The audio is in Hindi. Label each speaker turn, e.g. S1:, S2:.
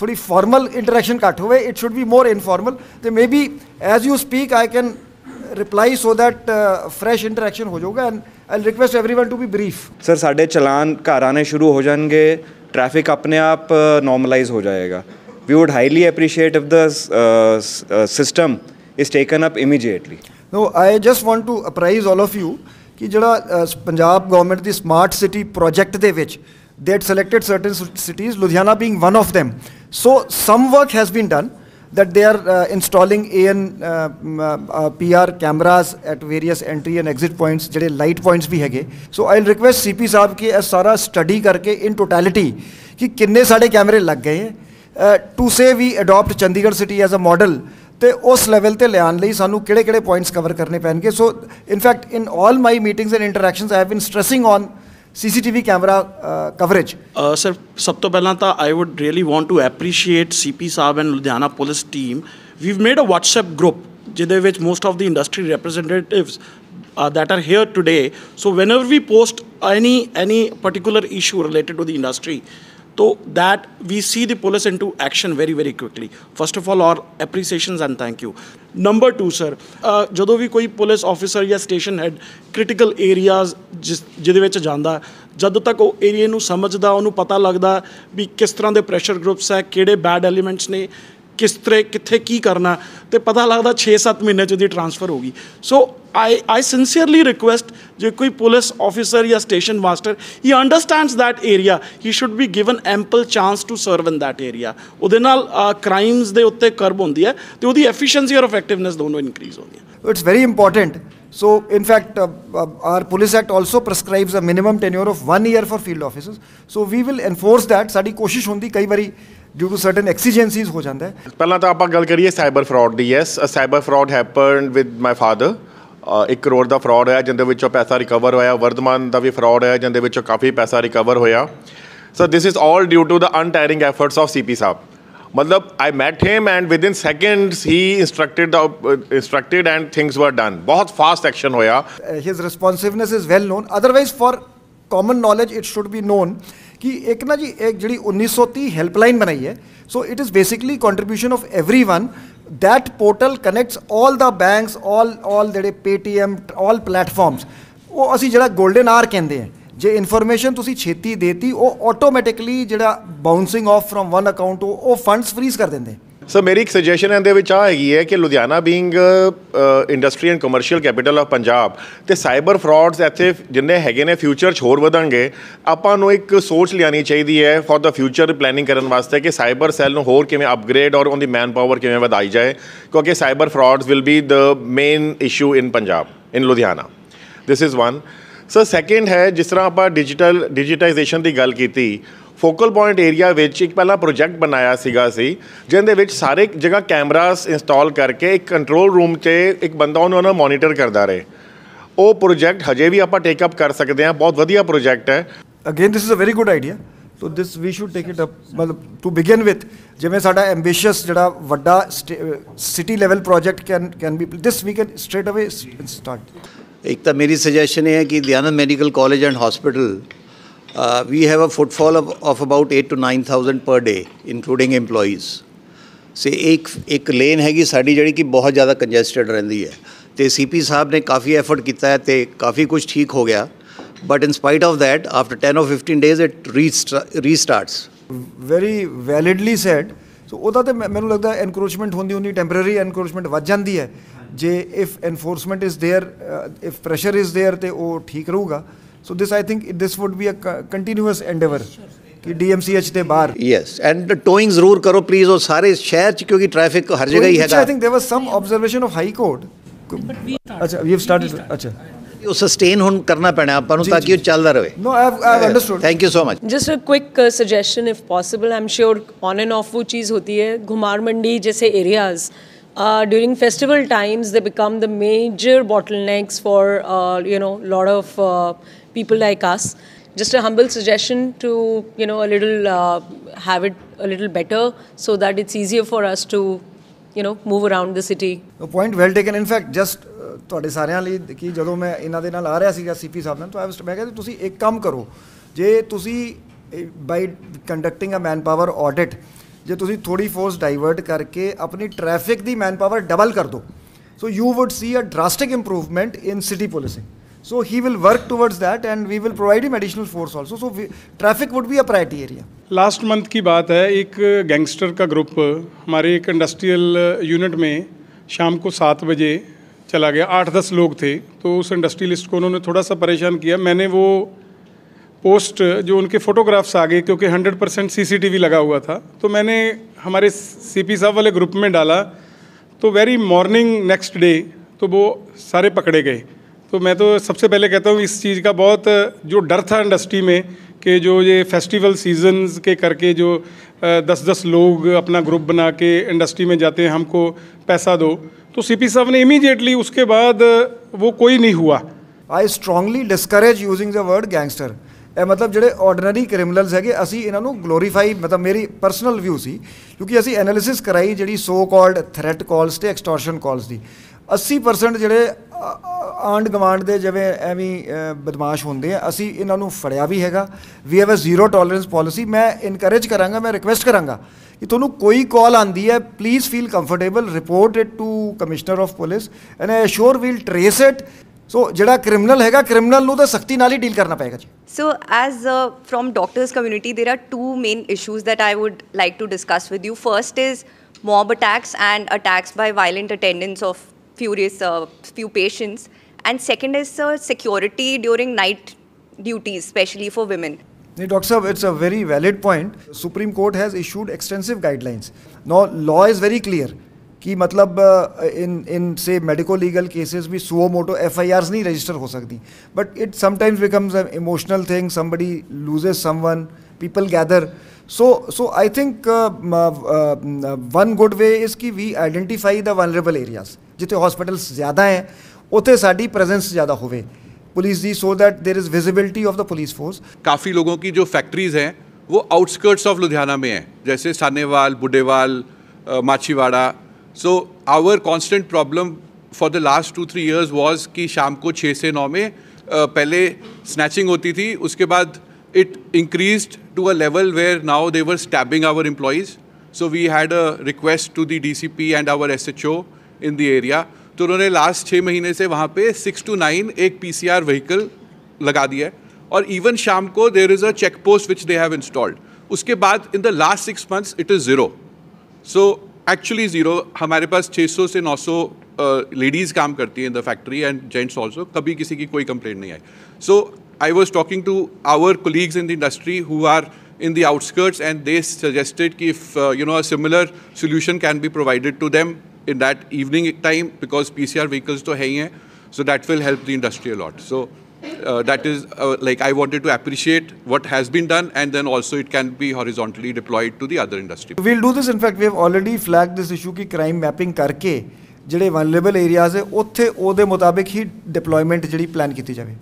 S1: थोड़ी फॉर्मल इंटरेक्शन घट हो it should be more informal तो maybe as you speak I can reply so that fresh interaction हो जाऊगा and I request everyone to be brief sir साढ़े चलान घर आने शुरू हो जाएंगे ट्रैफिक अपने आप नॉर्मलाइज uh, हो जाएगा we would highly appreciate if the system is taken up immediately no I just want to apprise all of you कि जरा पंजाब गवर्नमेंट की स्मार्ट सिटी प्रोजेक्ट के they had selected certain cities Ludhiana being one of them So some work has been done that they are uh, installing AN uh, uh, uh, PR cameras at various entry and exit points ਜਿਹੜੇ ਲਾਈਟ ਪੁਆਇੰਟਸ ਵੀ ਹੈਗੇ ਸੋ ਆਈ ਰਿਕੁਐਸਟ ਸੀਪੀ ਸਾਹਿਬ ਕਿ ਇਹ ਸਾਰਾ ਸਟੱਡੀ ਕਰਕੇ ਇਨ ਟੋਟੈਲਿਟੀ ਕਿ ਕਿੰਨੇ ਸਾਡੇ ਕੈਮਰੇ ਲੱਗ ਗਏ ਹੈ to say we adopt Chandigarh city as a model ਤੇ ਉਸ ਲੈਵਲ ਤੇ ਲਿਆਉਣ ਲਈ ਸਾਨੂੰ ਕਿਹੜੇ-ਕਿਹੜੇ ਪੁਆਇੰਟਸ ਕਵਰ ਕਰਨੇ ਪੈਣਗੇ so in fact in all my meetings and interactions I have been stressing on CCTV camera
S2: uh, coverage? Uh, sir, sab to ta, I would really want to appreciate CP Saab and Ludhiana police team. We've made a WhatsApp group which most of the industry representatives uh, that are here today. So whenever we post any, any particular issue related to the industry, So that we see the police into action very, very quickly. First of all, our appreciations and thank you. Number 2 sir ਜਦੋਂ ਵੀ ਕੋਈ ਪੁਲਿਸ ਆਫੀਸਰ ਜਾਂ ਸਟੇਸ਼ਨ ਹੈਡ ਕ੍ਰਿਟੀਕਲ ਏਰੀਆਜ਼ ਜਿਹਦੇ ਵਿੱਚ ਜਾਂਦਾ ਜਦ ਤੱਕ ਉਹ ਏਰੀਆ ਨੂੰ ਸਮਝਦਾ ਉਹਨੂੰ ਪਤਾ ਲੱਗਦਾ ਵੀ ਕਿਸ ਤਰ੍ਹਾਂ ਦੇ ਪ੍ਰੈਸ਼ਰ ਗਰੁੱਪਸ ਹੈ ਕਿਹੜੇ ਬੈਡ ਐਲੀਮੈਂਟਸ ਨੇ ਕਿਸ ਤਰ੍ਹਾਂ ਕਿੱਥੇ ਕੀ ਕਰਨਾ ਤੇ ਪਤਾ ਲੱਗਦਾ 6-7 ਮਹੀਨੇ ਚ ਉਹਦੀ ਟ੍ਰਾਂਸਫਰ ਹੋ ਗਈ ਸੋ ਆਈ ਆਈ ਸਿੰਸੀਅਰਲੀ ਰਿਕੁਐਸਟ ਜੇ ਕੋਈ ਪੁਲਿਸ ਆਫੀਸਰ ਜਾਂ station master he understands that area he should be given ample chance to serve in that area ਉਹਦੇ ਨਾਲ ਕ੍ਰਾਈਮਸ ਦੇ ਉੱਤੇ ਕਰਬ ਹੁੰਦੀ ਹੈ ਤੇ ਉਹਦੀ ਐਫੀਸ਼ੀਐਂਸੀ অর ਇਫੈਕਟਿਵਨੈਸ ਦੋਨੋਂ ਇਨਕਰੀਜ਼ ਹੁੰਦੀ
S1: ਹੈ it's very important So, in fact, uh, uh, our Police Act also prescribes a minimum tenure of one year for field officers. So, we will enforce that. ਸਾਡੀ ਕੋਸ਼ਿਸ਼ ਹੁੰਦੀ ਕਈ ਵਾਰੀ ਡਿਊ ਟੂ ਸਰਟਨ ਐਕਸੀਜੈਂਸੀਜ਼ ਹੋ ਜਾਂਦਾ ਹੈ
S3: ਪਹਿਲਾਂ ਤਾਂ ਆਪਾਂ ਗੱਲ ਕਰੀਏ ਸਾਈਬਰ ਫਰਾਡ ਦੀ yes cyber fraud happened with my father 1 crore ਦਾ ਫਰਾਡ ਹੋਇਆ ਜਿੰਦੇ ਵਿੱਚੋਂ ਪੈਸਾ ਰਿਕਵਰ ਹੋਇਆ ਵਰਧਮਾਨ ਦਾ ਵੀ ਫਰਾਡ ਹੋਇਆ ਜਿੰਦੇ ਵਿੱਚੋਂ ਕਾਫੀ ਪੈਸਾ ਰਿਕਵਰ ਹੋਇਆ so this is all due to the untiring efforts of CP ਸਾਹਿਬ मतलब I met him and within seconds he instructed instructed and things were done बहुत फास्ट एक्शन होया
S1: his responsiveness is well known otherwise for common knowledge it should be known कि एक ना जी एक जी उन्नीस सौ ती हेल्पलाइन बनाई है so it is basically contribution of everyone that portal connects all the banks all all जेह्ड़े पेटीएम ऑल प्लेटफॉर्म्स वो असी ਜਿਹੜਾ गोल्डन आर ਕਹਿੰਦੇ हैं ਜੇ ਇਨਫੋਰਮੇਸ਼ਨ ਤੁਸੀਂ ਛੇਤੀ ਦੇਤੀ ਉਹ ਆਟੋਮੈਟਿਕਲੀ ਜਿਹੜਾ bouncing off from one account ਉਹ ਫੰਡਸ ਫ੍ਰੀਜ਼ ਕਰ ਦਿੰਦੇ
S3: ਸਰ ਮੇਰੀ ਇੱਕ ਸੁਜੈਸ਼ਨ ਹੈ ਦੇ ਵਿੱਚ ਆ ਹੈਗੀ ਹੈ ਕਿ Ludhiana being industry and commercial capital of Punjab ਤੇ ਸਾਈਬਰ ਫਰਾਡਸ ਇੱਥੇ ਜਿੰਨੇ ਹੈਗੇ ਨੇ ਫਿਊਚਰ 'ਚ ਹੋਰ ਵਧਣਗੇ ਆਪਾਂ ਨੂੰ ਇੱਕ ਸੋਚ ਲਿਆਣੀ ਚਾਹੀਦੀ ਹੈ ਫॉर ਦਾ ਫਿਊਚਰ ਪਲੈਨਿੰਗ ਕਰਨ ਵਾਸਤੇ ਕਿ ਸਾਈਬਰ ਸੈੱਲ ਨੂੰ ਹੋਰ ਕਿਵੇਂ ਅਪਗ੍ਰੇਡ ਔਰ ਉਹਦੀ ਮੈਨ ਪਾਵਰ ਕਿਵੇਂ ਵਧਾਈ ਜਾਏ ਕਿਉਂਕਿ cyber frauds will be the main issue in Punjab in Ludhiana this is one sir second ਹੈ ਜਿਸ ਤਰ੍ਹਾਂ ਆਪਾਂ ਡਿਜੀਟਲ ਡਿਜੀਟਾਈਜੇਸ਼ਨ ਦੀ ਗੱਲ ਕੀਤੀ ਫੋਕਲ ਪੁਆਇੰਟ ਏਰੀਆ ਵਿੱਚ ਇੱਕ ਪਹਿਲਾ ਪ੍ਰੋਜੈਕਟ ਬਣਾਇਆ ਸੀਗਾ ਸੀ ਜਿੰਦੇ ਵਿੱਚ ਸਾਰੇ ਜਗ੍ਹਾ ਕੈਮਰਾਸ ਇੰਸਟਾਲ ਕਰਕੇ ਇੱਕ ਕੰਟਰੋਲ ਰੂਮ 'ਚ ਇੱਕ ਬੰਦਾ ਉਹਨਾਂ ਨੂੰ ਮੋਨੀਟਰ ਕਰਦਾ ਰਹੇ ਉਹ ਪ੍ਰੋਜੈਕਟ ਹਜੇ ਵੀ ਆਪਾਂ ਟੇਕ ਅਪ ਕਰ ਸਕਦੇ ਹਾਂ ਬਹੁਤ ਵਧੀਆ ਪ੍ਰੋਜੈਕਟ ਹੈ again this is a very
S1: good idea so this we should take it up ਮਤਲਬ ਟੂ ਬਿਗਨ ਵਿਦ ਜਿਵੇਂ ਸਾਡਾ ਐਂਬੀਸ਼ੀਅਸ ਜਿਹੜਾ ਵੱਡਾ city level project can can be this we can straight away start ਤਾਂ ਮੇਰੀ ਸੁਜੈਸ਼ਨ ਇਹ ਹੈ ਕਿ Dayanand medical college and hospital we have a footfall of about 8 to 9000 per day including ਏਮਪਲੋਈਜ਼ ਸੇ ਇੱਕ ਇੱਕ ਲੇਨ ਹੈਗੀ ਸਾਡੀ ਜਿਹੜੀ ਕਿ ਬਹੁਤ ਜ਼ਿਆਦਾ ਕੰਜੈਸਟਡ ਰਹਿੰਦੀ ਹੈ ਤੇ ਸੀਪੀ ਸਾਹਿਬ ਨੇ ਕਾਫੀ ਐਫਰਟ ਕੀਤਾ ਹੈ ਤੇ ਕਾਫੀ ਕੁਝ ਠੀਕ ਹੋ ਗਿਆ but in spite of that after 10 or 15 days it restarts very validly said so ਉਹਦਾ ਤੇ ਮੈਨੂੰ ਲੱਗਦਾ ਐਨਕਰੋਚਮੈਂਟ ਹੁੰਦੀ ਹੁੰਦੀ ਟੈਂਪਰੇਰੀ ਐਨਕਰੋਚਮੈਂਟ ਵੱਜ ਜਾਂਦੀ ਹੈ जे if enforcement is there if pressure is there तो वो ठीक रहूगा so this I think this would be a continuous endeavour कि डीएमसीएच के बाहर यस एंड टोइंग जरूर करो प्लीज और सारे शहर च क्योंकि ट्रैफिक हर जगह ही अच्छा, अच्छा। है I think there was some observation of high court अच्छा वी हैव स्टार्टेड अच्छा सस्टेन ਸਸਟੇਨ करना ਕਰਨਾ ਪੈਣਾ ताकि ਨੂੰ ਤਾਂ ਕਿ ਉਹ आई ਰਹੇ no I I understood thank you so much just a quick suggestion if possible ਆਮ ਸ਼ੋਰ ਔਨ ਐਂਡ ਆਫ ਉਹ ਚੀਜ਼ ਹੁੰਦੀ ਹੈ Ghumar areas uh, during festival times, they become the major bottlenecks for uh, you know a lot of uh, people like us. Just a humble suggestion to you know a little uh, have it a little better so that it's easier for us to you know move around the city. A point well taken. In fact, just uh, ਤੁਹਾਡੇ ਸਾਰਿਆਂ ਲਈ ਕਿ ਜਦੋਂ ਮੈਂ ਇਹਨਾਂ ਦੇ ਨਾਲ ਆ ਰਿਹਾ ਸੀਗਾ ਸੀਪੀ ਸਾਹਿਬ ਨਾਲ ਤਾਂ ਆਈ ਵਾਸ ਮੈਂ ਕਿਹਾ ਤੁਸੀਂ ਇੱਕ ਕੰਮ ਕਰੋ ਜੇ ਤੁਸੀਂ ਬਾਈ ਕੰਡਕਟਿੰਗ ਅ ਆਡਿਟ जो तुम थोड़ी फोर्स डाइवर्ट करके अपनी ट्रैफिक की मैन पावर डबल कर दो so you would see a drastic improvement in city policing so he will work towards that and we will provide him additional force also so traffic
S2: would be a priority area last month की बात है एक गैंगस्टर का ग्रुप हमारे एक इंडस्ट्रियल यूनिट में शाम को सात बजे चला गया आठ दस लोग थे तो उस इंडस्ट्रियलिस्ट को उन्होंने थोड़ा सा परेशान किया मैंने वो पोस्ट जो उनके फ़ोटोग्राफ्स आ गए क्योंकि 100 परसेंट सी लगा हुआ था तो मैंने हमारे सीपी साहब वाले ग्रुप में डाला तो वेरी मॉर्निंग नेक्स्ट डे तो वो सारे पकड़े गए तो मैं तो सबसे पहले कहता हूँ इस चीज़ का बहुत जो डर था इंडस्ट्री में कि जो ये फेस्टिवल सीजन्स के करके जो दस दस लोग अपना ग्रुप बना के इंडस्ट्री में जाते हैं हमको पैसा दो तो सीपी साहब ने इमीडिएटली उसके बाद वो कोई नहीं हुआ I strongly discourage using the word gangster ਇਹ ਮਤਲਬ ਜਿਹੜੇ
S1: ਆਰਡੀਨਰੀ ਕ੍ਰਿਮੀਨਲਸ ਹੈਗੇ ਅਸੀਂ ਇਹਨਾਂ ਨੂੰ ਗਲੋਰੀਫਾਈ ਮਤਲਬ ਮੇਰੀ ਪਰਸਨਲ ਵਿਊ ਸੀ ਕਿਉਂਕਿ ਅਸੀਂ ਐਨਾਲਿਸਿਸ ਕਰਾਈ ਜਿਹੜੀ ਸੋ ਕਾਲਡ ਥ੍ਰੈਟ ਕਾਲਸ ਤੇ ਐਕਸਟੋਰਸ਼ਨ ਕਾਲਸ ਦੀ 80% ਜਿਹੜੇ ਆਂਡ ਗਵਾਂਡ ਦੇ ਜਿਵੇਂ ਐਵੇਂ ਬਦਮਾਸ਼ ਹੁੰਦੇ ਆ ਅਸੀਂ ਇਹਨਾਂ ਨੂੰ ਫੜਿਆ ਵੀ ਹੈਗਾ we have a zero tolerance policy ਮੈਂ ਇਨਕਰੇਜ ਕਰਾਂਗਾ ਮੈਂ ਰਿਕਵੈਸਟ ਕਰਾਂਗਾ ਕਿ ਤੁਹਾਨੂੰ ਕੋਈ ਕਾਲ ਆਂਦੀ ਹੈ please feel comfortable report it to commissioner of police and I assure we'll trace it so ਜਿਹੜਾ ਕ੍ਰਿਮੀਨਲ ਹੈਗਾ ਕ੍ਰਿਮੀਨਲ ਨੂੰ ਤਾਂ ਸਖਤੀ ਨਾਲ ਹੀ ਡੀਲ ਕਰਨਾ ਪਏਗਾ ਜੀ
S4: so as from doctors community there are two main issues that I would like to discuss with you first is mob attacks and attacks by violent attendants of furious uh, few patients and second is uh, security during night duties especially for women
S1: Nee, Dr. Saab, it's a very valid point. Supreme Court has issued extensive guidelines. Now, law is very clear. कि मतलब इन इन से मेडिको लीगल केसेस भी सुओ मोटो एफ नहीं रजिस्टर हो सकती but it sometimes becomes emotional thing somebody loses someone people gather so so I think one good way is कि we identify the vulnerable areas जिते हॉस्पिटल्स ज़्यादा हैं उतें साड़ी प्रेजेंस ज़्यादा होवे पुलिस दी so that there is visibility of the police force
S4: काफ़ी लोगों की जो फैक्ट्रीज़ हैं वो आउटस्कर्ट्स ऑफ लुधियाना में हैं जैसे Sahnewal Budhewal Machhiwara so our constant problem for the last two three years was कि शाम को छः से नौ में पहले स्नैचिंग होती थी उसके बाद it increase to a level where a level stabbing our employees so we had a request to the D C P and our S H O in the area तो उन्होंने लास्ट छः महीने से वहाँ पे सिक्स टू नाइन एक पी सी आर व्हीकल लगा दिया है और इवन शाम को there is a check post which they have installed उसके बाद in the last six months it is zero so actually zero हमारे पास 600 से 900 सौ लेडीज़ काम करती हैं in the factory and gents also कभी किसी की कोई कंप्लेंट नहीं आई so I was talking to our colleagues in the industry who are in the outskirts and they suggested कि if you know a similar solution can be provided to them in that evening time because P C R vehicles तो है ही हैं so that will help the industry a lot so Uh, that is, uh, like, I wanted to appreciate what has been done, and then also it can be horizontally deployed to the other industry. We'll do
S1: this. In fact, we have already flagged this issue ki crime mapping karke ਜਿਹੜੇ ਵਨਰੇਬਲ ਏਰੀਆਜ਼ ਹੈ ਉੱਥੇ ਉਹਦੇ ਮੁਤਾਬਿਕ ਹੀ ਡਿਪਲੋਇਮੈਂਟ ਜਿਹੜੀ ਪਲਾਨ ਕੀਤੀ ਜਾਵੇ